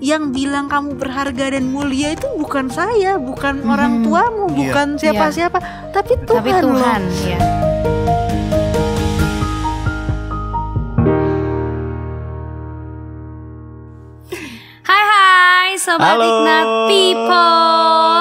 yang bilang kamu berharga dan mulia itu bukan saya, bukan hmm. orang tuamu, iya. bukan iya. siapa-siapa, yeah. tapi Tuhan. Tapi Tuhan, Yeah. Hai hai sobat Halo. Ignat People.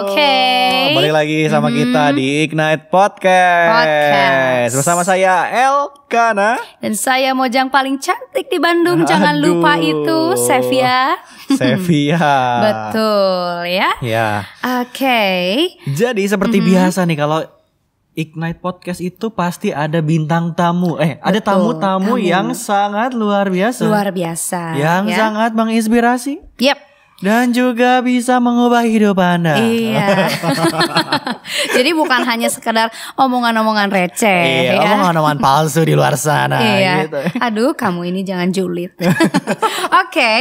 Oke. Okay. Balik lagi sama hmm. kita di Ignite Podcast. Podcast. Bersama saya Elkana dan saya Mojang paling cantik di Bandung. Aduh. Jangan lupa itu Sevia. Sevia. Betul ya. Ya. Oke. Okay. Jadi seperti hmm. biasa nih kalau Ignite Podcast itu pasti ada bintang tamu. Eh, Betul, ada tamu-tamu yang sangat luar biasa. Luar biasa. Yang ya. sangat menginspirasi. Yep dan juga bisa mengubah hidup Anda. Iya. Jadi bukan hanya sekedar omongan-omongan receh iya, ya. omongan-omongan palsu di luar sana iya. gitu. Aduh, kamu ini jangan julid. Oke. okay.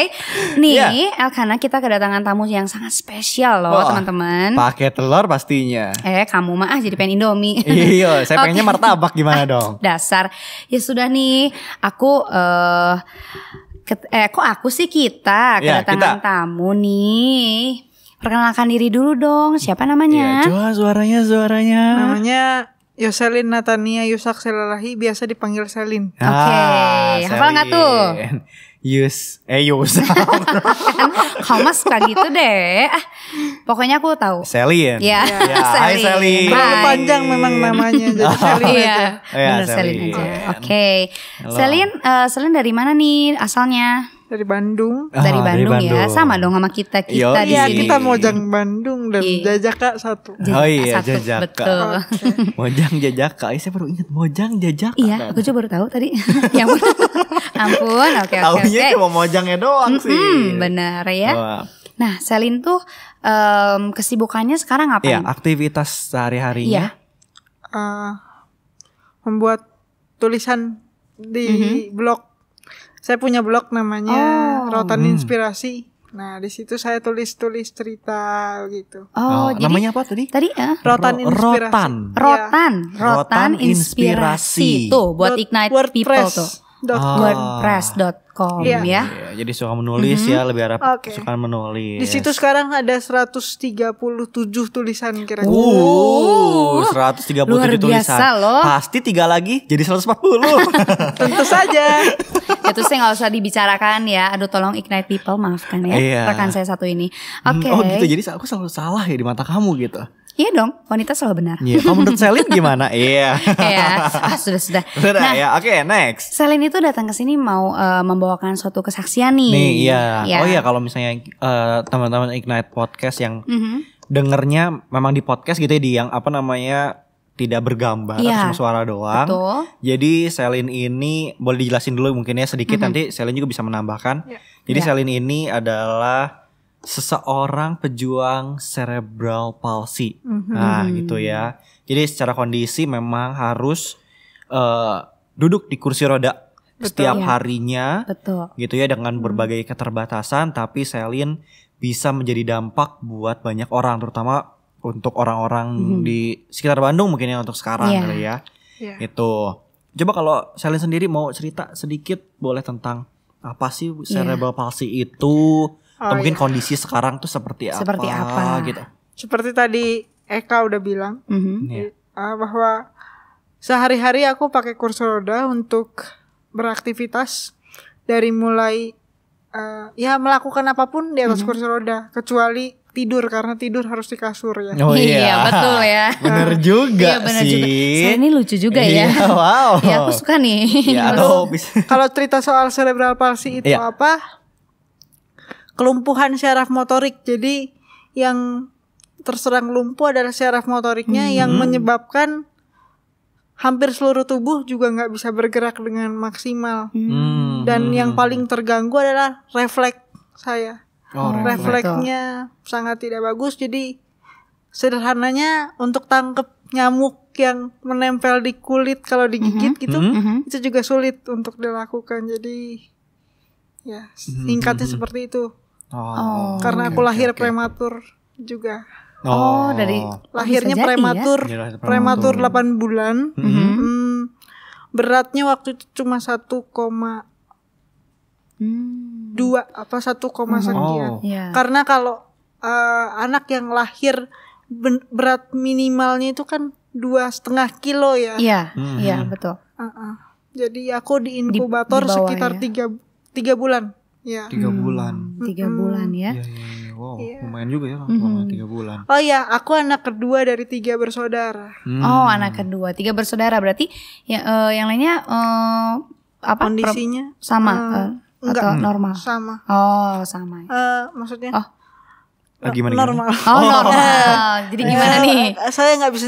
Nih, yeah. Elkana kita kedatangan tamu yang sangat spesial loh, teman-teman. Pakai telur pastinya. Eh, kamu mah ah, jadi pengen Indomie. iya, saya pengennya martabak gimana ah, dong? Dasar. Ya sudah nih, aku eh uh, Ket, eh kok aku sih kita ya, kedatangan kita. tamu nih. Perkenalkan diri dulu dong. Siapa namanya? Ya, Joa, suaranya suaranya. Namanya Yoselin Natania Yusak Selalahi biasa dipanggil Selin. Oke, okay. Ah, hafal nggak tuh? Yus, eh Yus. Kamas kan gitu deh. Ah, pokoknya aku tahu. Selin. Iya. Yeah. Yeah. Selin. Hai Selin. terlalu panjang memang namanya jadi iya, ya, Selin. aja. Benar iya. Selin aja. Oke. Selin, Selin dari mana nih asalnya? dari Bandung. Ah, dari Bandung, dari Bandung ya, sama dong sama kita kita Yoi. Iya, di iya, sini. Iya, kita Mojang Bandung dan Iyi. Jajaka satu. Jajaka oh iya, satu, Jajaka. Betul. Okay. Mojang Jajaka. Ay, saya baru ingat Mojang Jajaka. Iya, kan? aku juga baru tahu tadi. ya ampun, oke oke. Tahunya cuma Mojangnya doang mm -hmm, sih. Benar ya. Wah. Nah, Selin tuh um, kesibukannya sekarang apa? Iya, aktivitas sehari-harinya. Iya. Uh, membuat tulisan di mm -hmm. blog saya punya blog namanya oh. Rotan hmm. Inspirasi. Nah, di situ saya tulis-tulis cerita gitu. Oh, oh jadi, namanya apa tadi? Tadi ya. Rotan Inspirasi. Rotan. Rotan. Ya. Rotan Inspirasi. Tuh buat ignite WordPress. people tuh. Dot oh. wordpress.com com yeah. ya. Yeah, jadi suka menulis mm-hmm. ya lebih harap okay. suka menulis. Di situ sekarang ada 137 tulisan kira-kira. Uh, 137 Luar biasa tulisan. Loh. Pasti tiga lagi jadi 140. Tentu saja. Itu ya, sih nggak usah dibicarakan ya. Aduh tolong ignite people maafkan ya yeah. rekan saya satu ini. Hmm, Oke. Okay. oh gitu. Jadi aku selalu salah ya di mata kamu gitu. Iya dong, wanita selalu benar. Iya, kamu menurut Selin gimana? Iya. Iya, ah, sudah sudah. Sudah nah, ya. Oke, okay, next. Selin itu datang ke sini mau uh, membawa membawakan suatu kesaksian nih. Nih iya. Ya. Oh iya kalau misalnya uh, teman-teman Ignite Podcast yang mm-hmm. dengernya memang di podcast gitu ya di yang apa namanya tidak bergambar yeah. cuma suara doang. Betul. Jadi Selin ini boleh dijelasin dulu mungkin ya sedikit mm -hmm. nanti Selin juga bisa menambahkan. Yeah. Jadi yeah. Selin ini adalah seseorang pejuang cerebral palsy. Mm -hmm. Nah, gitu ya. Jadi secara kondisi memang harus uh, duduk di kursi roda Betul, setiap ya. harinya Betul. gitu ya dengan berbagai keterbatasan tapi Selin bisa menjadi dampak buat banyak orang terutama untuk orang-orang hmm. di sekitar Bandung mungkin ya untuk sekarang yeah. kali ya. Yeah. Itu. Coba kalau Selin sendiri mau cerita sedikit boleh tentang apa sih iya. cerebral yeah. palsy itu oh, atau mungkin yeah. kondisi sekarang tuh seperti, seperti apa, apa gitu. Seperti tadi Eka udah bilang mm -hmm. yeah. Iya. bahwa sehari-hari aku pakai kursi roda untuk beraktivitas dari mulai uh, ya melakukan apapun di atas mm -hmm. kursi roda kecuali tidur karena tidur harus di kasur ya. Oh iya, iya betul ya. Bener juga iya, bener sih. Juga. ini lucu juga iya, ya. Wow. ya aku suka nih. Ya, Kalau cerita soal cerebral palsy itu iya. apa? Kelumpuhan syaraf motorik. Jadi yang terserang lumpuh adalah syaraf motoriknya hmm. yang menyebabkan hampir seluruh tubuh juga nggak bisa bergerak dengan maksimal. Hmm. hmm. Dan hmm. yang paling terganggu adalah refleks saya. Oh, Refleksnya refleks. sangat tidak bagus. Jadi sederhananya untuk tangkep nyamuk yang menempel di kulit kalau digigit -hmm. gitu, -hmm. itu juga sulit untuk dilakukan. Jadi ya mm-hmm. singkatnya -hmm. seperti itu. Oh, oh. Karena okay, aku lahir okay, prematur juga. Oh, oh dari oh. lahirnya jadi, iya. prematur, ya? prematur, prematur 8 bulan. Mm -hmm. Mm Hmm, beratnya waktu itu cuma 1, hmm. dua apa 1, mm-hmm. oh. sekian. Yeah. Karena kalau uh, anak yang lahir berat minimalnya itu kan dua setengah kilo ya. Iya, yeah. mm hmm. yeah, betul. Uh -uh. Jadi aku di inkubator di, di bawah, sekitar ya. tiga ya. tiga bulan. Ya. Tiga bulan. Tiga bulan ya. ya, ya wow yeah. lumayan juga ya mhm. lama tiga mm-hmm. bulan oh iya aku anak kedua dari tiga bersaudara hmm. oh anak kedua tiga bersaudara berarti ya uh, yang lainnya uh, apa kondisinya pro- sama uh, uh, enggak, atau normal sama oh sama uh, maksudnya oh Oh, gimana, normal. Gimana? Oh, oh, normal. Jadi gimana ya, nih? Saya nggak bisa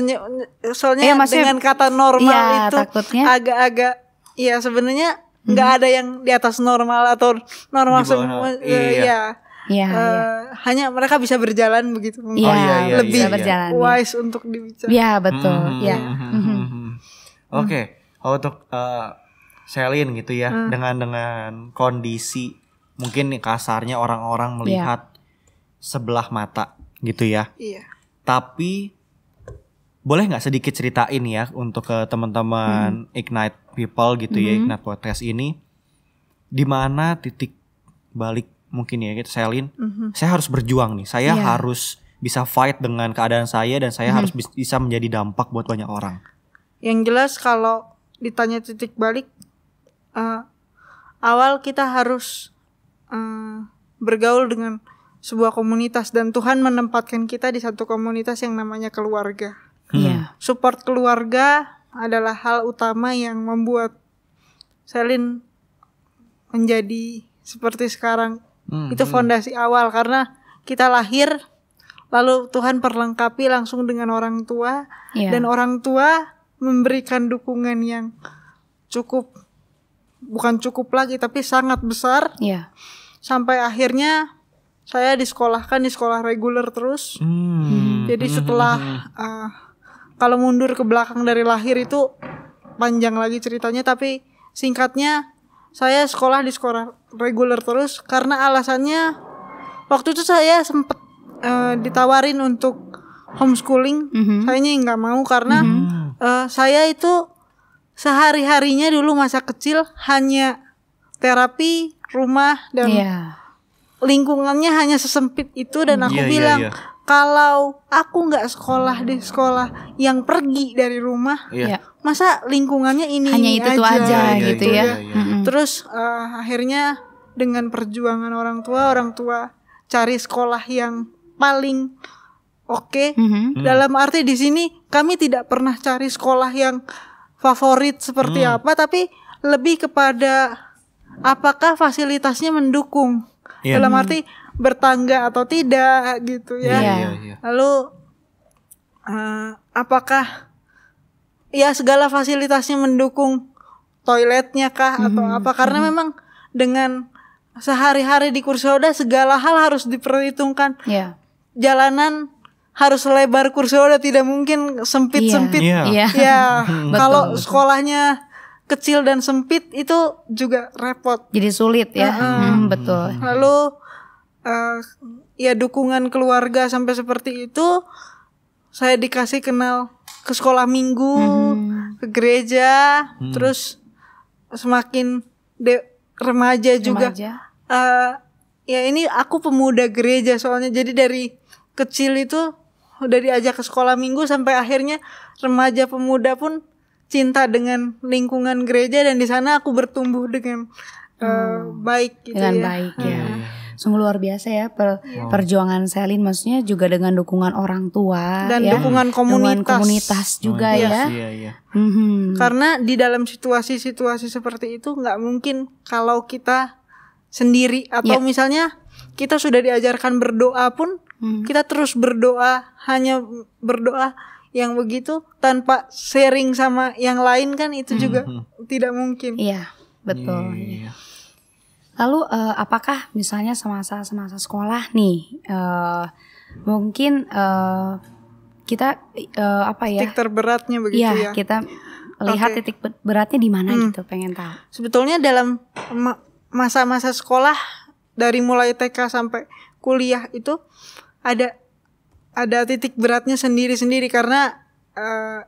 soalnya eh, maksudnya, dengan kata normal ya, itu takutnya. agak-agak ya sebenarnya nggak hmm. ada yang di atas normal atau normal semua. Iya. Ya. Iya, uh, iya. Hanya mereka bisa berjalan begitu. Iya, oh, iya, iya, lebih iya, iya. Wise untuk dibicara. Iya, betul. ya Mm -hmm. Oke, okay. oh, untuk uh, Selin gitu ya, dengan dengan kondisi mungkin kasarnya orang-orang iya. melihat sebelah mata gitu ya. Iya. Tapi boleh nggak sedikit ceritain ya untuk ke teman-teman hmm. Ignite People gitu ya, hmm. ya Ignite Podcast ini di mana titik balik mungkin ya gitu Selin, mm-hmm. saya harus berjuang nih saya yeah. harus bisa fight dengan keadaan saya dan saya mm-hmm. harus bisa menjadi dampak buat banyak orang yang jelas kalau ditanya titik balik uh, awal kita harus uh, bergaul dengan sebuah komunitas dan Tuhan menempatkan kita di satu komunitas yang namanya keluarga hmm. yeah. support keluarga adalah hal utama yang membuat Selin menjadi seperti sekarang Hmm, itu hmm. fondasi awal karena kita lahir lalu Tuhan perlengkapi langsung dengan orang tua yeah. dan orang tua memberikan dukungan yang cukup bukan cukup lagi tapi sangat besar. Yeah. Sampai akhirnya saya disekolahkan di sekolah reguler terus. Hmm. Jadi setelah uh, kalau mundur ke belakang dari lahir itu panjang lagi ceritanya tapi singkatnya saya sekolah di sekolah reguler terus karena alasannya waktu itu saya sempet uh, ditawarin untuk homeschooling mm -hmm. saya nggak mau karena mm -hmm. uh, saya itu sehari harinya dulu masa kecil hanya terapi rumah dan yeah. lingkungannya hanya sesempit itu dan aku yeah, iya, bilang yeah, yeah. kalau aku nggak sekolah di sekolah yang pergi dari rumah yeah. Iya. masa lingkungannya ini hanya itu aja, aja iya, gitu ya, ya. ya, ya. Hmm. Terus uh, akhirnya dengan perjuangan orang tua, orang tua cari sekolah yang paling oke. Okay. Mm-hmm. Hmm. Dalam arti di sini kami tidak pernah cari sekolah yang favorit seperti mm. apa, tapi lebih kepada apakah fasilitasnya mendukung. Yeah. Dalam hmm. arti bertangga atau tidak gitu ya. yeah. Iya, iya. Lalu uh, apakah ya segala fasilitasnya mendukung toiletnya kah mm-hmm. atau hmm, apa karena hmm memang dengan sehari-hari di kursi roda segala hal harus diperhitungkan yeah. jalanan harus lebar kursi roda tidak mungkin sempit sempit yeah. yeah. yeah. kalau sekolahnya kecil dan sempit itu juga repot jadi sulit ya uh hmm, betul lalu uh, ya dukungan keluarga sampai seperti itu saya dikasih kenal ke sekolah minggu hmm. ke gereja hmm. terus semakin de remaja juga Uh, ya ini aku pemuda gereja soalnya jadi dari kecil itu udah diajak ke sekolah minggu sampai akhirnya remaja pemuda pun cinta dengan lingkungan gereja dan di sana aku bertumbuh dengan uh, hmm, baik gitu dengan ya. baik ya. Hmm sungguh luar biasa ya per, yeah. perjuangan Selin maksudnya juga dengan dukungan orang tua dan ya, dukungan komunitas dukungan komunitas juga oh, iya ya iya, iya. Mm-hmm. karena di dalam situasi-situasi seperti itu nggak mungkin kalau kita sendiri atau yeah. misalnya kita sudah diajarkan berdoa pun mm-hmm. kita terus berdoa hanya berdoa yang begitu tanpa sharing sama yang lain kan itu juga mm-hmm. tidak mungkin iya betul yeah. Iya. Lalu uh, apakah misalnya semasa semasa sekolah nih uh, mungkin uh, kita uh, apa ya? Titik terberatnya begitu ya. ya. kita lihat okay. titik beratnya di mana hmm. gitu, pengen tahu. Sebetulnya dalam masa-masa sekolah dari mulai TK sampai kuliah itu ada ada titik beratnya sendiri-sendiri karena uh,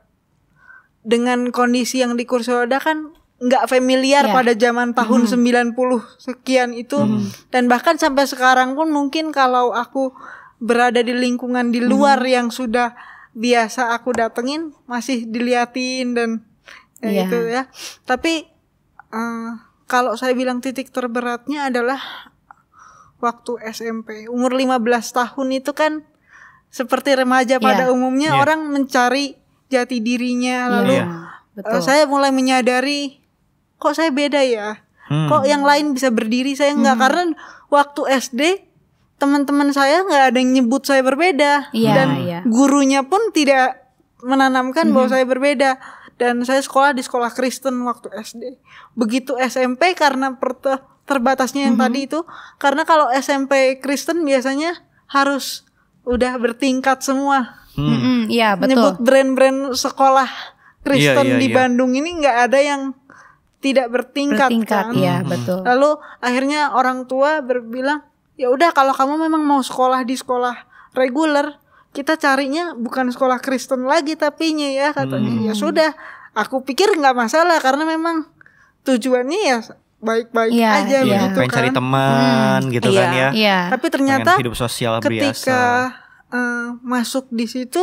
dengan kondisi yang di kursi roda kan nggak familiar yeah. pada zaman tahun mm. Mm-hmm. 90 sekian itu mm. dan bahkan sampai sekarang pun mungkin kalau aku berada di lingkungan di luar mm. yang sudah biasa aku datengin masih diliatin dan ya yeah. gitu ya. Tapi uh, kalau saya bilang titik terberatnya adalah waktu SMP. Umur 15 tahun itu kan seperti remaja iya. pada yeah. umumnya yeah. orang mencari jati dirinya lalu yeah. Iya. Betul. Eh, saya mulai menyadari kok saya beda ya hmm. kok yang lain bisa berdiri saya nggak hmm. karena waktu SD teman-teman saya nggak ada yang nyebut saya berbeda ya, dan ya. gurunya pun tidak menanamkan hmm. bahwa saya berbeda dan saya sekolah di sekolah Kristen waktu SD begitu SMP karena per terbatasnya yang hmm. tadi itu karena kalau SMP Kristen biasanya harus udah bertingkat semua hmm. hmm. ya, betul. Nyebut brand-brand sekolah iya, Kristen iya, di iya. Bandung ini nggak ada yang tidak bertingkat, bertingkat kan. ya, betul. Lalu akhirnya orang tua berbilang, "Ya udah kalau kamu memang mau sekolah di sekolah reguler, kita carinya bukan sekolah Kristen lagi tapi nya ya." Katanya, hmm. "Ya sudah, aku pikir nggak masalah karena memang tujuannya ya baik-baik ya, aja ya. gitu kan. cari teman hmm. gitu kan iya. ya. kan ya. ya. Tapi ternyata hidup sosial ketika biasa. Uh, eh, masuk di situ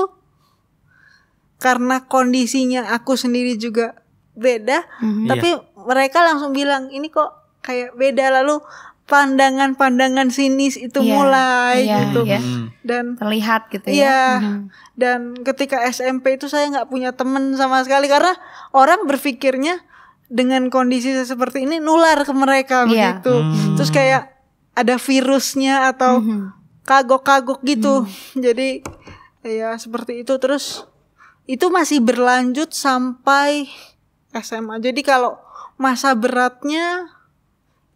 karena kondisinya aku sendiri juga beda, -hmm. tapi iya mereka langsung bilang ini kok kayak beda lalu pandangan-pandangan sinis itu yeah, mulai yeah, gitu yeah. Hmm. dan terlihat gitu ya mm dan ketika SMP itu saya nggak punya temen sama sekali karena orang berpikirnya dengan kondisi seperti ini nular ke mereka yeah. begitu mm. terus kayak ada virusnya atau mm-hmm. kagok-kagok gitu mm. jadi ya seperti itu terus itu masih berlanjut sampai SMA jadi kalau masa beratnya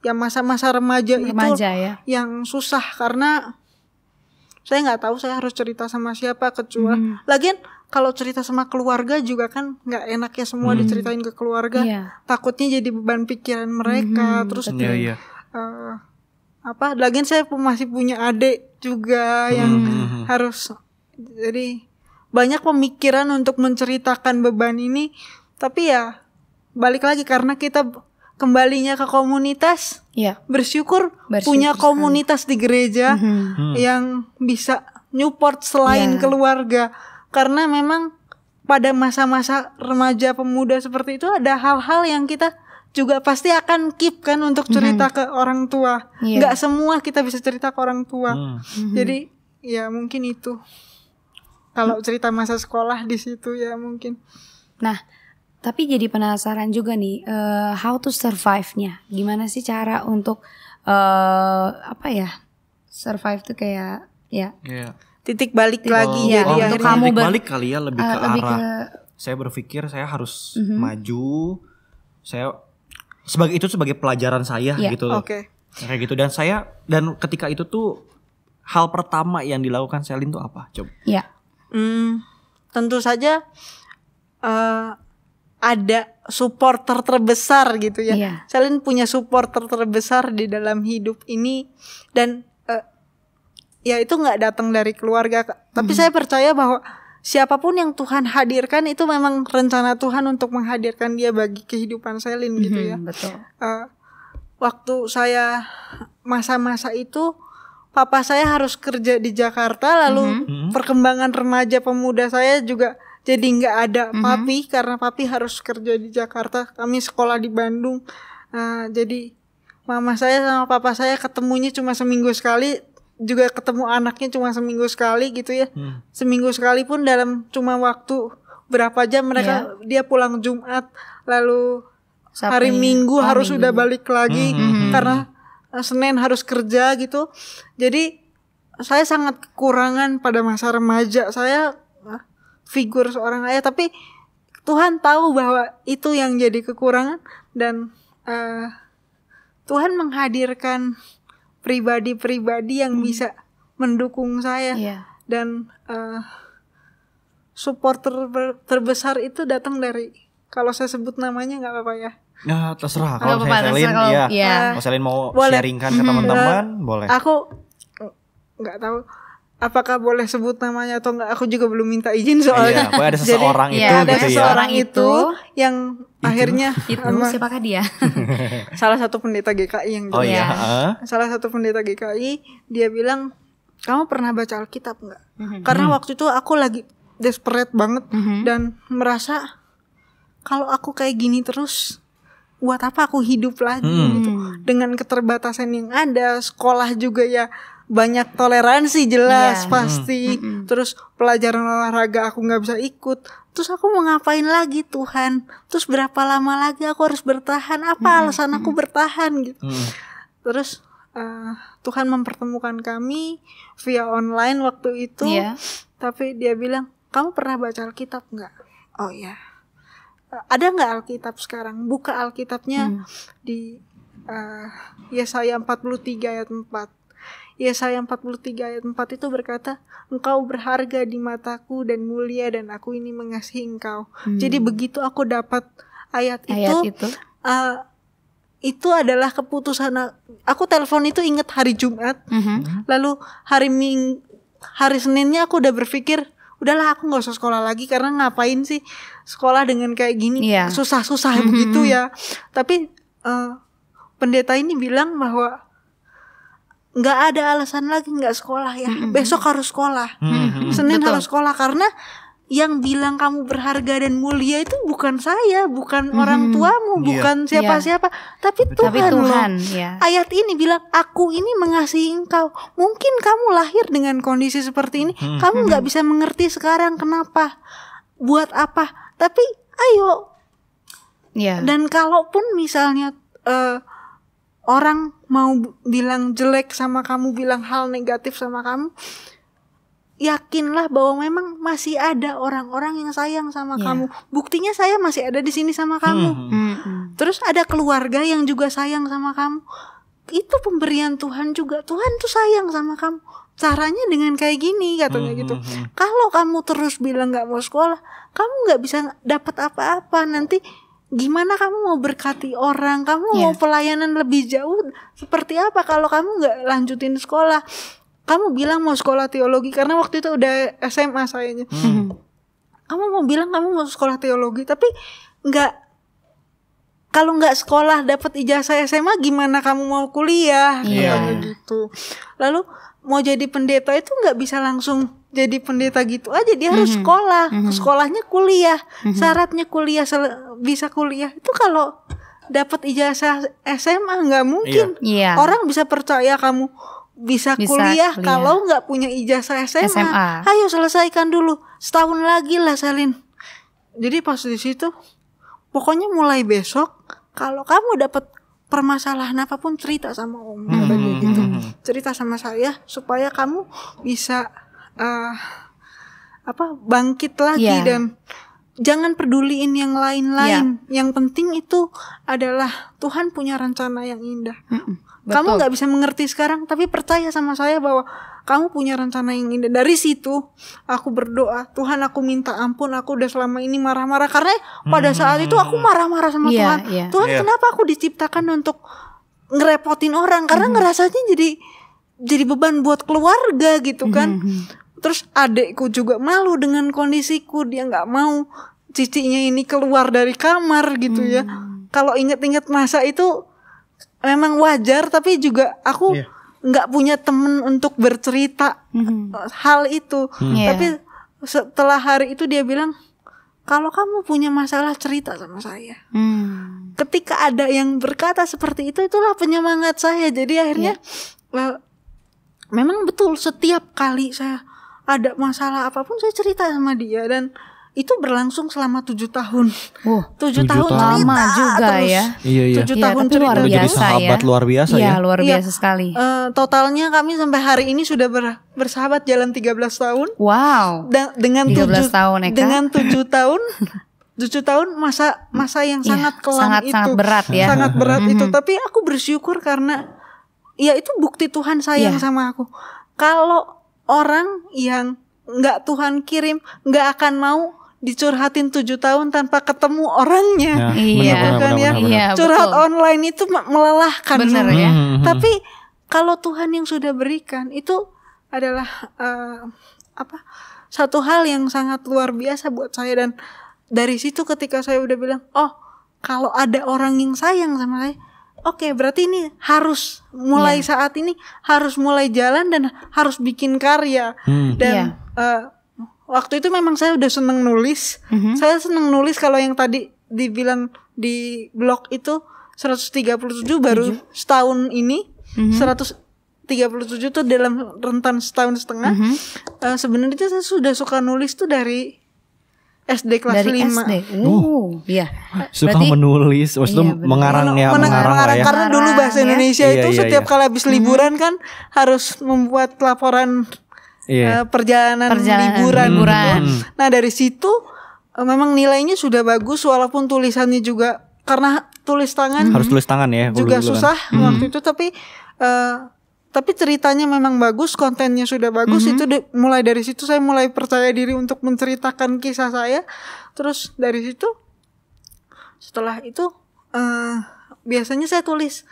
ya masa-masa remaja, remaja itu ya. yang susah karena saya nggak tahu saya harus cerita sama siapa kecuali hmm. lagian kalau cerita sama keluarga juga kan nggak enak ya semua hmm. diceritain ke keluarga yeah. takutnya jadi beban pikiran mereka hmm, terus yeah, yeah. Uh, apa lagian saya masih punya adik juga hmm, yang hmm, hmm, hmm. harus jadi banyak pemikiran untuk menceritakan beban ini tapi ya balik lagi karena kita kembalinya ke komunitas. Iya. Bersyukur, bersyukur punya komunitas di gereja mm-hmm. yang bisa nyupport selain yeah. keluarga. Karena memang pada masa-masa remaja pemuda seperti itu ada hal-hal yang kita juga pasti akan keep kan untuk mhm. cerita mm-hmm. ke orang tua. Yeah. Nggak semua kita bisa cerita ke orang tua. Mm-hmm. Jadi ya mungkin itu. Kalau cerita masa sekolah di situ ya mungkin. Nah, tapi jadi penasaran juga nih, uh, how to survive-nya. Gimana sih cara untuk uh, apa ya? Survive tuh kayak ya. Yeah. Titik balik titik lagi ya. Oh, untuk kamu titik balik kali ya lebih uh, ke lebih arah. Ke... Saya berpikir saya harus uh mhm. -huh. maju. Saya sebagai itu sebagai pelajaran saya yeah. gitu. Oke. Okay. Kayak gitu dan saya dan ketika itu tuh hal pertama yang dilakukan Selin tuh apa? Coba. Iya. Yeah. Hmm, tentu saja uh, ada supporter terbesar gitu ya. Iya. Salin punya supporter terbesar di dalam hidup ini dan uh, ya itu nggak datang dari keluarga. Tapi mm-hmm. saya percaya bahwa siapapun yang Tuhan hadirkan itu memang rencana Tuhan untuk menghadirkan dia bagi kehidupan Selin gitu mm-hmm, ya. betul. Uh, waktu saya masa-masa itu papa saya harus kerja di Jakarta lalu -hmm. perkembangan remaja pemuda saya juga jadi nggak ada mm -hmm. papi karena papi harus kerja di Jakarta kami sekolah di Bandung uh, jadi mama saya sama papa saya ketemunya cuma seminggu sekali juga ketemu anaknya cuma seminggu sekali gitu ya hmm. seminggu sekali pun dalam cuma waktu berapa jam mereka yeah. dia pulang Jumat lalu Sapi, hari Minggu oh, harus sudah udah balik lagi mm -hmm. karena Senin harus kerja gitu jadi saya sangat kekurangan pada masa remaja saya figur seorang ayah tapi Tuhan tahu bahwa itu yang jadi kekurangan dan uh, Tuhan menghadirkan pribadi-pribadi yang hmm. bisa mendukung saya yeah. dan uh, eh, supporter terbesar itu datang dari kalau saya sebut namanya nggak apa-apa ya Nah, terserah kalau apa -apa, saya Selin iya. Ya. Kalau mau sharingkan ke hmm. teman-teman, eh, boleh. Aku nggak tahu apakah boleh sebut namanya atau enggak aku juga belum minta izin iya, soalnya iya, ada seseorang Jadi, ya, itu ya, ada gitu ya. seseorang itu yang itu. akhirnya itu sama, siapakah dia salah satu pendeta GKI yang oh, iya. salah satu pendeta GKI dia bilang kamu pernah baca Alkitab nggak mm -hmm. karena mhm. waktu itu aku lagi desperate banget mm -hmm. dan merasa kalau aku kayak gini terus buat apa aku hidup lagi hmm. gitu dengan keterbatasan yang ada sekolah juga ya banyak toleransi jelas yeah. pasti. Mm -hmm. Terus pelajaran olahraga aku nggak bisa ikut. Terus aku mau ngapain lagi Tuhan? Terus berapa lama lagi aku harus bertahan? Apa mm -hmm. alasan aku bertahan gitu? Mm Terus uh, Tuhan mempertemukan kami via online waktu itu. Yeah. Tapi dia bilang, "Kamu pernah baca Alkitab nggak?" Oh ya. Yeah. ada nggak Alkitab sekarang? Buka Alkitabnya mm. di uh, Yesaya 43 ayat 4 Yesaya 43 ayat 4 itu berkata, Engkau berharga di mataku dan mulia dan aku ini mengasihi engkau. Hmm. Jadi begitu aku dapat ayat, ayat itu, itu. Uh, eh, itu adalah keputusan aku telepon itu inget hari Jumat mm -hmm. lalu hari Ming hari Seninnya aku udah berpikir udahlah aku nggak usah sekolah lagi karena ngapain sih sekolah dengan kayak gini iya. susah-susah yeah. mm -hmm. begitu mm-hmm. ya tapi uh, pendeta ini bilang bahwa nggak ada alasan lagi nggak sekolah ya mm -hmm. besok harus sekolah mm -hmm. senin Betul. harus sekolah karena yang bilang kamu berharga dan mulia itu bukan saya, bukan hmm. orang tuamu, yeah. bukan iya. siapa-siapa, yeah. tapi Tuhan. Tapi Tuhan iya. Ayat ini bilang, "Aku ini mengasihi engkau." Mungkin kamu lahir dengan kondisi seperti ini, hmm. kamu nggak bisa mengerti sekarang kenapa, buat apa. Tapi ayo. Yeah. Dan kalaupun misalnya uh, orang mau bilang jelek sama kamu, bilang hal negatif sama kamu, yakinlah bahwa memang masih ada orang-orang yang sayang sama yeah. kamu. Buktinya saya masih ada di sini sama kamu. Hmm. Hmm. Terus ada keluarga yang juga sayang sama kamu. Itu pemberian Tuhan juga. Tuhan tuh sayang sama kamu. Caranya dengan kayak gini katanya hmm, gitu. Hmm, hmm. Kalau kamu terus bilang nggak mau sekolah, kamu nggak bisa dapat apa-apa nanti gimana kamu mau berkati orang kamu yeah. mau iya. pelayanan lebih jauh seperti apa kalau kamu nggak lanjutin sekolah kamu bilang mau sekolah teologi karena waktu itu udah SMA sayanya hmm. kamu mau bilang kamu mau sekolah teologi tapi nggak kalau nggak sekolah dapat ijazah SMA gimana kamu mau kuliah yeah. gitu lalu mau jadi pendeta itu nggak bisa langsung jadi pendeta gitu aja dia harus mm -hmm. sekolah mm -hmm. sekolahnya kuliah mm -hmm. syaratnya kuliah bisa kuliah itu kalau dapat ijazah SMA nggak mungkin iya. iya. orang bisa percaya kamu bisa, bisa kuliah, kuliah. kalau nggak punya ijazah SMA. SMA ayo selesaikan dulu setahun lagi lah Salin jadi pas di situ pokoknya mulai besok kalau kamu dapat permasalahan apapun cerita sama om hmm. gitu mhm. cerita sama saya supaya kamu bisa uh, apa bangkit lagi yeah. dan jangan peduliin yang lain-lain. Yeah. Yang penting itu adalah Tuhan punya rencana yang indah. Mm -mm, kamu nggak bisa mengerti sekarang, tapi percaya sama saya bahwa kamu punya rencana yang indah. Dari situ aku berdoa, Tuhan aku minta ampun, aku udah selama ini marah-marah karena pada hmm. saat itu aku marah-marah sama yeah, Tuhan. Yeah. Tuhan yeah. kenapa aku diciptakan untuk ngerepotin orang? Karena mm -hmm. ngerasanya jadi jadi beban buat keluarga gitu kan. -hmm. Terus adekku juga malu dengan kondisiku, dia nggak mau cicinya ini keluar dari kamar gitu ya. hmm. ya. Kalau inget-inget masa itu memang wajar, tapi juga aku iya. nggak yeah. punya temen untuk bercerita hmm. Eh, hal itu. Hmm. Yeah. Tapi setelah hari itu dia bilang kalau kamu punya masalah cerita sama saya. Hmm. Ketika ada yang berkata seperti itu, itulah penyemangat saya. Jadi akhirnya, yeah. Iya. well, memang betul setiap kali saya ada masalah apapun saya cerita sama dia dan itu berlangsung selama tujuh tahun. Wah, tujuh tahun, tahun lama juga terus. ya. Iya, iya. Tujuh ya, tahun tapi cerita. luar biasa jadi sahabat ya. luar biasa iya, ya. luar iya. biasa ya. sekali. Uh, totalnya kami sampai hari ini sudah ber, bersahabat jalan 13 tahun. Wow. Da dengan tujuh, tahun Eka. Ya dengan tujuh tahun tujuh tahun masa masa yang iya, sangat kelam sangat, itu sangat berat ya sangat berat itu mhm. tapi aku bersyukur karena ya itu bukti Tuhan sayang ya. sama aku kalau orang yang nggak Tuhan kirim nggak akan mau dicurhatin tujuh tahun tanpa ketemu orangnya, ya, iya, benar kan Iya ya benar, iya, curhat betul. online itu melelahkan, bener, ya. Hmm, hmm, hmm. Tapi kalau Tuhan yang sudah berikan itu adalah uh, apa satu hal yang sangat luar biasa buat saya dan dari situ ketika saya udah bilang, oh kalau ada orang yang sayang sama saya, oke okay, berarti ini harus mulai yeah. saat ini harus mulai jalan dan harus bikin karya hmm. dan yeah. Iya. uh, waktu itu memang saya udah seneng nulis mm-hmm. saya seneng nulis kalau yang tadi dibilang di blog itu 137 7. baru setahun ini mm-hmm. puluh tujuh tuh dalam rentan setahun setengah. Mm -hmm. uh, Sebenarnya saya sudah suka nulis tuh dari SD kelas dari 5 SD. Oh, iya. suka Berarti, menulis, maksudnya iya, iya mengarang ya, mengarang, mengarang ya. Karena dulu bahasa ya. Indonesia ya. itu iya, setiap iya. kali habis hmm. liburan kan harus membuat laporan iya. uh, perjalanan, perjalanan liburan. liburan. Hmm. Nah, dari situ uh, memang nilainya sudah bagus walaupun tulisannya juga karena tulis tangan. Harus tulis tangan ya. Juga kan. susah hmm. waktu itu tapi uh, tapi ceritanya memang bagus, kontennya sudah bagus, mm -hmm. itu di, mulai dari situ saya mulai percaya diri untuk menceritakan kisah saya. Terus dari situ setelah itu uh, biasanya saya tulis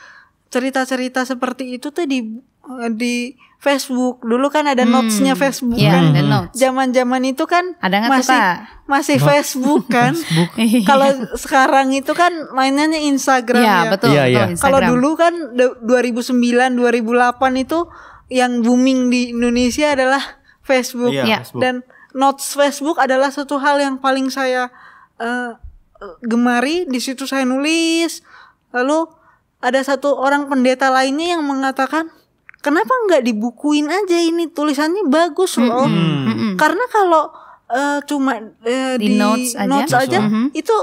cerita-cerita seperti itu tuh di Eh, di Facebook dulu kan ada hmm, notesnya Facebook yeah, kan zaman-zaman itu kan ada masih tuh, masih Facebook kan kalau sekarang itu kan mainannya Instagram yeah, ya betul, yeah, betul yeah. kalau dulu kan 2009 2008 itu yang booming di Indonesia adalah Facebook, yeah, iya, iya. yeah. dan notes Facebook adalah satu hal yang paling saya uh, gemari di situ saya nulis lalu ada satu orang pendeta lainnya yang mengatakan kenapa nggak dibukuin aja ini tulisannya bagus loh mm -hmm. karena kalau uh, cuma uh, di, di notes aja, notes aja mm -hmm. itu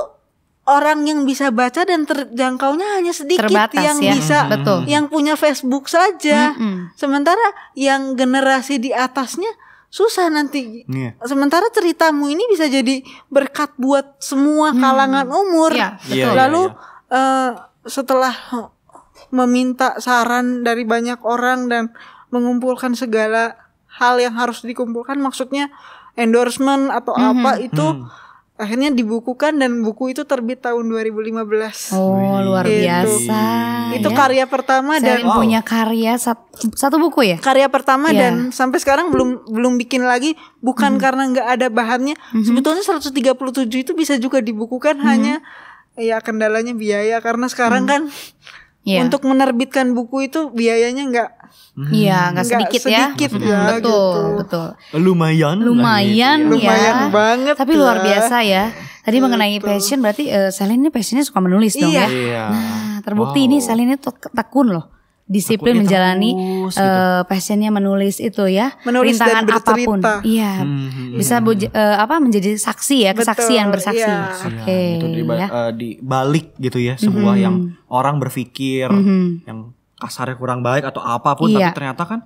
orang yang bisa baca dan terjangkaunya hanya sedikit Terbatas, yang ya. bisa mm-hmm. yang punya Facebook saja mm -hmm. sementara yang generasi di atasnya susah nanti yeah. sementara ceritamu ini bisa jadi berkat buat semua mm. kalangan hmm. umur yeah, iya, betul. Iya, lalu yeah, iya. yeah. Uh, setelah meminta saran dari banyak orang dan mengumpulkan segala hal yang harus dikumpulkan maksudnya endorsement atau mm-hmm. apa hmm, itu mm akhirnya dibukukan dan buku itu terbit tahun 2015. Oh, luar itu. biasa. Itu ya? karya pertama Saya dan wow. punya karya satu, satu buku ya? Karya pertama yeah. dan sampai sekarang belum belum bikin lagi bukan mm karena nggak ada bahannya. Mm -hmm. Sebetulnya 137 itu bisa juga dibukukan mm -hmm. hanya ya kendalanya biaya karena sekarang mm kan Yeah. Untuk menerbitkan buku itu biayanya nggak hmm. Iya, hmm. nggak sedikit, ya. sedikit ya. ya betul, gitu. betul. Lumayan. Lumayan iya. ya. Lumayan banget. Tapi luar biasa ya. Tadi gitu. mengenai passion berarti uh, eh, Selin ini passionnya suka menulis iya. dong ya. Iya. Nah, terbukti wow. ini Selin itu tekun loh disiplin Takutnya menjalani terus, eh, uh, gitu. passionnya menulis itu ya menulis rintangan dan apapun iya hmm, hmm, hmm. bisa hmm. uh, apa menjadi saksi ya Betul, kesaksian iya. bersaksi iya. oke okay, itu di, ya. uh, di balik gitu ya sebuah mm -hmm. yang orang berpikir mm -hmm. yang kasarnya kurang baik atau apapun iya. tapi ternyata kan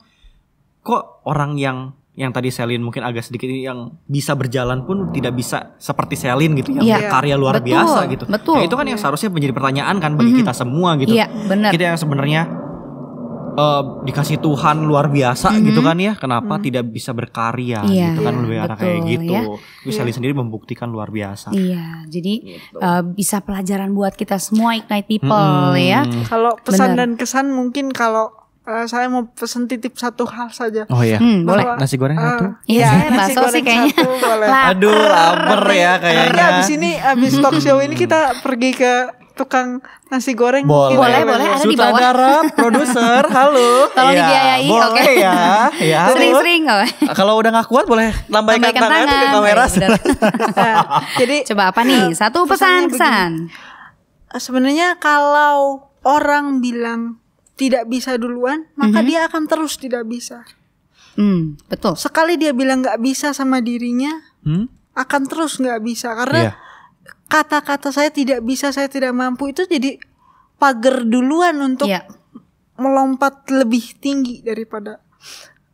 kok orang yang yang tadi Selin mungkin agak sedikit yang bisa berjalan pun tidak bisa seperti Selin gitu yang yeah. Iya. karya luar betul, biasa gitu. Betul. Nah, itu kan yeah. yang iya. seharusnya menjadi pertanyaan kan bagi mm -hmm. kita semua gitu. Iya, yeah, benar. Kita yang sebenarnya uh, dikasih Tuhan luar biasa mm -hmm. gitu kan ya kenapa mm -hmm. tidak bisa berkarya yeah, gitu kan yeah, lebih arah kayak gitu ya. Wiseli iya. sendiri membuktikan luar biasa iya jadi gitu. uh, bisa pelajaran buat kita semua ignite people mm -hmm. ya kalau pesan Bener. dan kesan mungkin kalau Uh, saya mau pesen titip satu hal saja. Oh iya, hmm, boleh. Nasi goreng uh, satu. Iya, ya, nasi goreng sih kayaknya. satu boleh. Aduh, lapar ya kayaknya. Karena abis ini abis talk show ini kita pergi ke tukang nasi goreng boleh boleh, boleh ada di bawah sutradara produser halo tolong iya. ya, dibiayai boleh okay. ya ya sering-sering oh. kalau udah nggak kuat boleh lambaikan, lambaikan tangan, tangan ke kamera ya, nah, jadi coba apa nih eh, satu pesan kesan eh, sebenarnya kalau orang bilang tidak bisa duluan maka mm -hmm. dia akan terus tidak bisa mm, betul sekali dia bilang nggak bisa sama dirinya mm? akan terus nggak bisa karena yeah kata-kata saya tidak bisa, saya tidak mampu itu jadi pagar duluan untuk yeah. melompat lebih tinggi daripada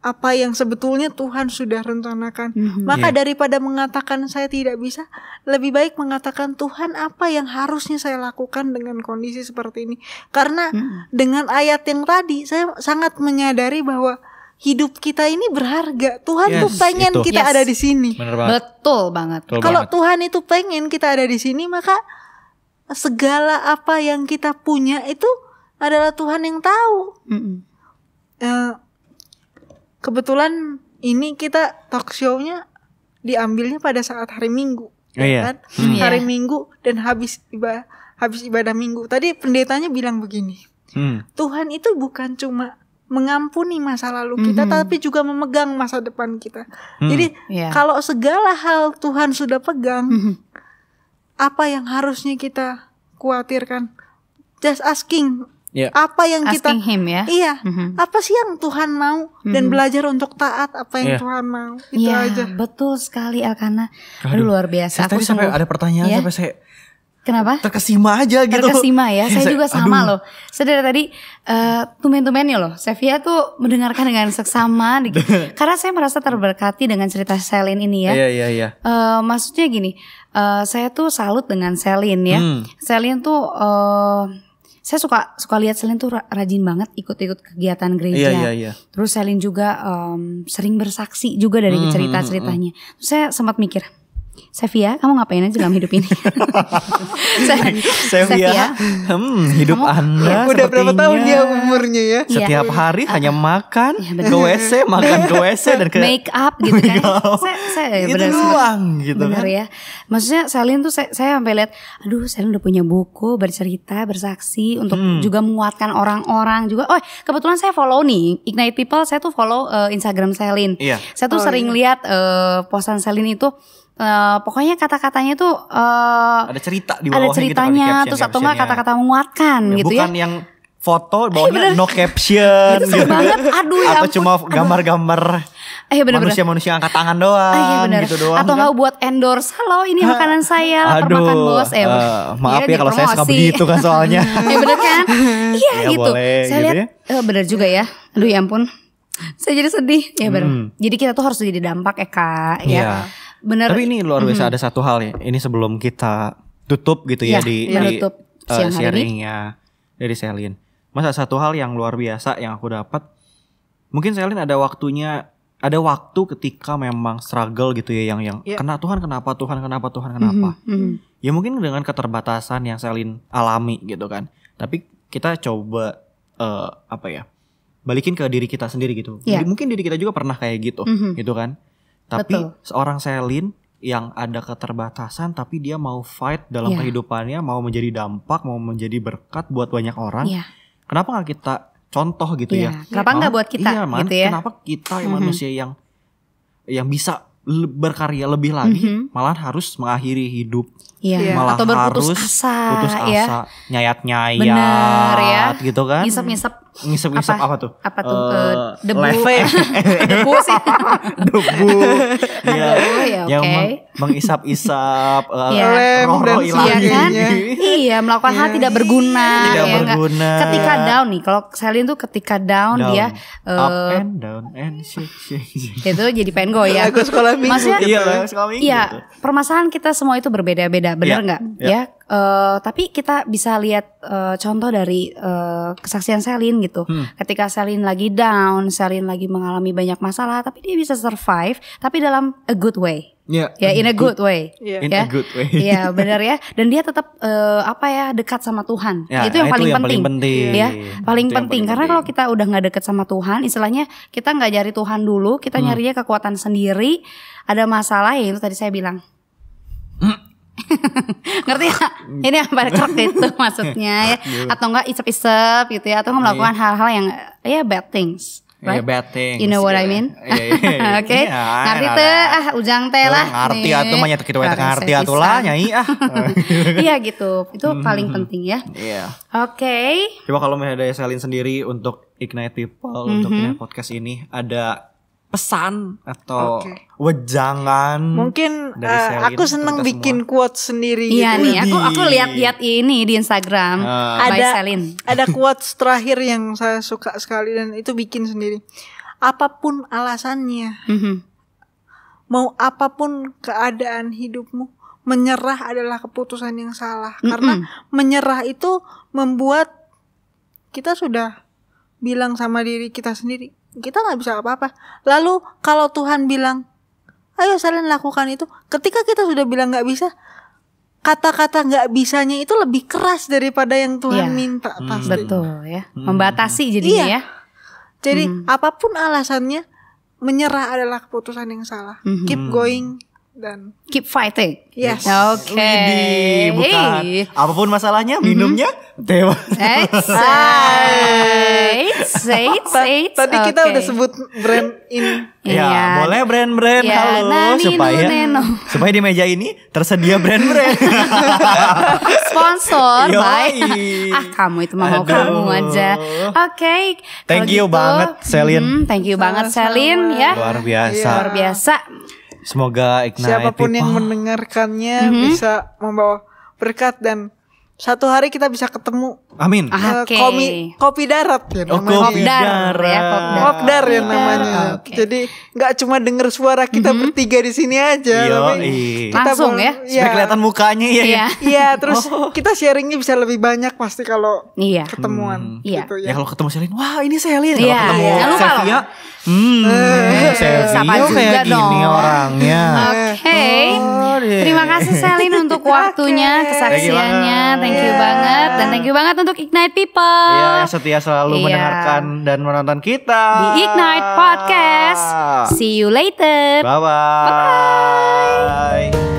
apa yang sebetulnya Tuhan sudah rencanakan. Mm-hmm. Maka yeah. daripada mengatakan saya tidak bisa, lebih baik mengatakan Tuhan apa yang harusnya saya lakukan dengan kondisi seperti ini. Karena mm-hmm. dengan ayat yang tadi saya sangat menyadari bahwa hidup kita ini berharga. Tuhan yes, tuh pengen itu. kita yes. ada di sini. banget. Betul banget. Kalau Tuhan itu pengen kita ada di sini, maka segala apa yang kita punya itu adalah Tuhan yang tahu. Mm -mm. Uh, kebetulan ini kita talk show-nya diambilnya pada saat hari Minggu. Oh, iya. kan? Hmm. Iya. Hari Minggu dan habis ibadah habis ibadah Minggu. Tadi pendetanya bilang begini. Hmm. Tuhan itu bukan cuma mengampuni masa lalu kita mm -hmm. tapi juga memegang masa depan kita. Mm. Jadi yeah. kalau segala hal Tuhan sudah pegang mm -hmm. apa yang harusnya kita khawatirkan? Just asking Yeah. Apa yang Asking kita him, ya? Iya. Mm-hmm. Apa sih yang Tuhan mau mm-hmm. dan belajar untuk taat apa yang yeah. Tuhan mau. Itu yeah, aja. betul sekali Alkana. Aduh, Aduh luar biasa. Saya aku tadi sampai ada pertanyaan yeah. sampai saya Kenapa? Terkesima aja gitu. Terkesima ya. Saya juga sama Aduh. loh. Saya dari tadi uh, eh, tumen-tumennya loh. Sevia tuh mendengarkan dengan seksama. Gitu. karena saya merasa terberkati dengan cerita Selin ini ya. Iya, iya, iya. Uh, maksudnya gini. Uh, saya tuh salut dengan Selin ya. Hmm. Selin tuh... Uh, saya suka suka lihat Selin tuh rajin banget ikut-ikut kegiatan gereja. Iya, iya, iya. Terus Selin juga um, sering bersaksi juga dari hmm, hmm, hmm, cerita-ceritanya. hmm, saya sempat mikir, Safia, kamu ngapain aja dalam hidup ini? Safia, hmm, hidup kamu, Anda ya, udah berapa tahun dia umurnya ya? Setiap ya. hari uh, hanya makan, ya ke WC, makan ke WC dan ke make up gitu kan. saya, saya itu bener, luang gitu bener, kan. ya. Maksudnya Selin tuh saya, saya sampai lihat, aduh Selin udah punya buku, bercerita, bersaksi untuk hmm. juga menguatkan orang-orang juga. Oh, kebetulan saya follow nih Ignite People, saya tuh follow uh, Instagram Selin. Iya. Saya tuh oh, sering iya. lihat uh, eh, posan Selin itu Eh, pokoknya kata-katanya tuh uh, ada cerita di bawahnya gitu ada ceritanya gitu, kan, terus atau enggak kata-kata menguatkan ya, gitu bukan ya bukan yang foto bawahnya eh, no caption itu gitu. banget aduh ya atau cuma gambar-gambar eh, iya, bener, manusia bener. manusia angkat tangan doang eh, bener. gitu doang atau kan? nggak buat endorse halo ini makanan saya permakan aduh, bos eh uh, maaf ya, ya kalau saya suka begitu kan soalnya ya benar kan iya ya, gitu boleh, saya gitu lihat ya? uh, bener juga ya aduh ya ampun saya jadi sedih ya benar. hmm. jadi kita tuh harus jadi dampak Eka ya, ya benar tapi ini luar biasa mm -hmm. ada satu hal ya ini sebelum kita tutup gitu ya, ya di, ya. di tutup uh, sharingnya dari Selin masa satu hal yang luar biasa yang aku dapat mungkin Selin ada waktunya ada waktu ketika memang struggle gitu ya yang yang ya. kena Tuhan kenapa Tuhan kenapa Tuhan kenapa mm -hmm. ya mungkin dengan keterbatasan yang Selin alami gitu kan tapi kita coba uh, apa ya balikin ke diri kita sendiri gitu ya. mungkin diri kita juga pernah kayak gitu mm -hmm. gitu kan tapi Betul. seorang Selin yang ada keterbatasan tapi dia mau fight dalam yeah. kehidupannya, mau menjadi dampak, mau menjadi berkat buat banyak orang. Yeah. Kenapa nggak kita contoh gitu yeah. ya? Kenapa nggak buat kita? Iya, man, gitu ya? Kenapa kita mm -hmm. manusia yang yang bisa berkarya lebih lagi mm -hmm. malah harus mengakhiri hidup Iya. iya. Malah Atau berputus harus asa, putus iya. asa, ya. nyayat-nyayat Bener, ya. gitu kan. Ngisep-ngisep. Ngisep-ngisep apa, apa tuh? Apa tuh? Uh, debu. debu sih. debu. ya. Oh, ya okay. Yang meng mengisap-isap uh, ya. lem dan iya kan? Iya. iya, melakukan hal tidak berguna. Tidak ya, berguna. Enggak. Ketika down nih, kalau Selin tuh ketika down, down. dia uh, up eh, and down and shake shake. shake. itu jadi pengen goyang. Aku sekolah minggu. Maksudnya, gitu. iya, sekolah minggu. Iya, gitu. permasalahan kita semua itu berbeda-beda berbeda, iya, benar iya. nggak? Yeah, yeah. Ya. Uh, tapi kita bisa lihat uh, contoh dari uh, kesaksian Selin gitu. Hmm. Ketika Selin lagi down, Selin lagi mengalami banyak masalah, tapi dia bisa survive, tapi dalam a good way. Iya. ya, in a good, way. Yeah. In a ya. good way. ya yeah, benar ya. Dan dia tetap uh, apa ya dekat sama Tuhan. Yeah, itu nah, yang, itu paling, yang penting. paling penting. Ya, paling itu penting. Karena penting. kalau kita udah nggak dekat sama Tuhan, istilahnya kita nggak cari Tuhan dulu, kita hmm. nyarinya kekuatan sendiri. Ada masalah ya itu tadi saya bilang. Hmm. ngerti ya hmm. ini apa kerok itu maksudnya ya iya. atau enggak isep-isep gitu ya atau melakukan iya. hal-hal yang ya bad things iya, right? Yeah, bad things. You know what yeah. I mean? Oke. Okay? Yeah, ngerti tuh ah ujang teh lah. Ngerti atuh mah nyatet kita ngerti atuh lah nyai ah. Iya gitu. Itu mhm. paling penting ya. Iya. Yeah. Oke. Okay. Coba kalau misalnya Selin sendiri untuk Ignite People mm -hmm. untuk mhm. podcast ini ada pesan atau okay. wejangan mungkin uh, aku seneng bikin semua. quote sendiri iya gitu. nih aku aku lihat-lihat ini di Instagram uh. ada Selin. ada quote terakhir yang saya suka sekali dan itu bikin sendiri apapun alasannya mm -hmm. mau apapun keadaan hidupmu menyerah adalah keputusan yang salah mm -hmm. karena menyerah itu membuat kita sudah bilang sama diri kita sendiri kita nggak bisa apa-apa. Lalu kalau Tuhan bilang, ayo saling lakukan itu, ketika kita sudah bilang nggak bisa, kata-kata nggak -kata bisanya itu lebih keras daripada yang Tuhan ya. minta hmm. pasti. Betul ya, hmm. membatasi jadinya iya. ya. Jadi hmm. apapun alasannya, menyerah adalah keputusan yang salah. Hmm. Keep going, dan keep fighting. Yes. Oke. Okay. Bukan. Hey. Apapun masalahnya, mm-hmm. minumnya mm-hmm. dewa. Eight, eight, Tadi okay. kita udah sebut brand in. Ya, ya. boleh brand-brand ya, halo nani, supaya neno. supaya di meja ini tersedia brand-brand. Sponsor, bye. ah, kamu itu mau kamu aja. Oke. Okay, thank you gitu, banget, Selin. Hmm, thank you sama banget, Selin. Ya. Luar biasa. Luar biasa. Semoga Ignite siapapun people. yang mendengarkannya mm -hmm. bisa membawa berkat dan satu hari kita bisa ketemu Amin. Ah, eh, okay. Komi, kopi darat ya namanya. Oh, kopi darat. Ya, kopi kopdar. ya namanya. Okay. Jadi nggak cuma dengar suara kita mm -hmm. bertiga di sini aja. Yo, tapi kita Langsung ya. ya. kelihatan mukanya ya. Iya, Iya. iya terus oh. kita sharingnya bisa lebih banyak pasti kalau iya. ketemuan hmm. Iya. gitu ya. Ya kalau ketemu Selin, wah ini Selin. Iya. Kalau iya. ketemu iya. Sofia, hmm, eh, Sofia kayak gini dong. orangnya. Oke. Okay. Oh, yeah. Terima iya. kasih Selin untuk waktunya, kesaksiannya. Thank you yeah. banget dan thank you banget untuk Ignite People. Iya, yang setia selalu iya. mendengarkan dan menonton kita. Di Ignite Podcast. See you later. Bye-bye. Bye-bye.